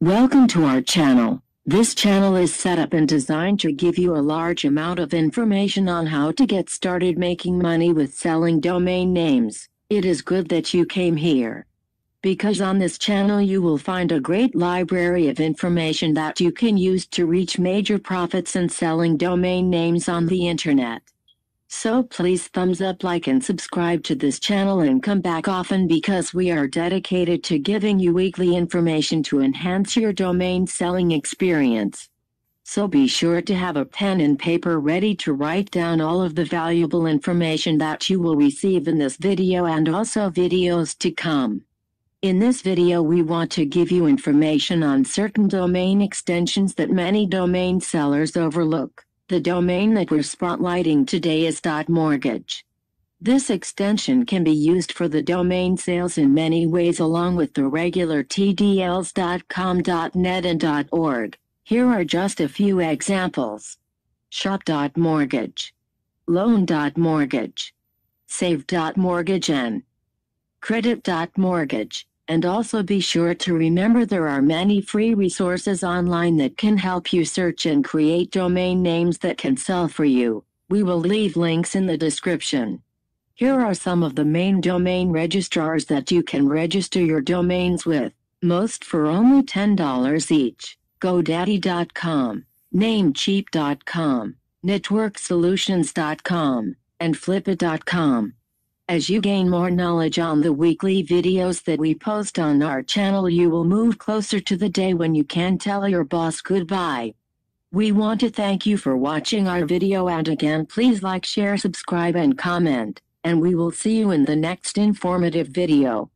Welcome to our channel. This channel is set up and designed to give you a large amount of information on how to get started making money with selling domain names. It is good that you came here. Because on this channel you will find a great library of information that you can use to reach major profits in selling domain names on the internet. So please thumbs up like and subscribe to this channel and come back often because we are dedicated to giving you weekly information to enhance your domain selling experience. So be sure to have a pen and paper ready to write down all of the valuable information that you will receive in this video and also videos to come. In this video we want to give you information on certain domain extensions that many domain sellers overlook. The domain that we're spotlighting today is .mortgage. This extension can be used for the domain sales in many ways along with the regular TDLs.com, .net and .org. Here are just a few examples. Shop.mortgage Loan.mortgage Save.mortgage and Credit.mortgage and also be sure to remember there are many free resources online that can help you search and create domain names that can sell for you. We will leave links in the description. Here are some of the main domain registrars that you can register your domains with, most for only $10 each. GoDaddy.com, Namecheap.com, NetworkSolutions.com, and Flipit.com. As you gain more knowledge on the weekly videos that we post on our channel you will move closer to the day when you can tell your boss goodbye. We want to thank you for watching our video and again please like share subscribe and comment, and we will see you in the next informative video.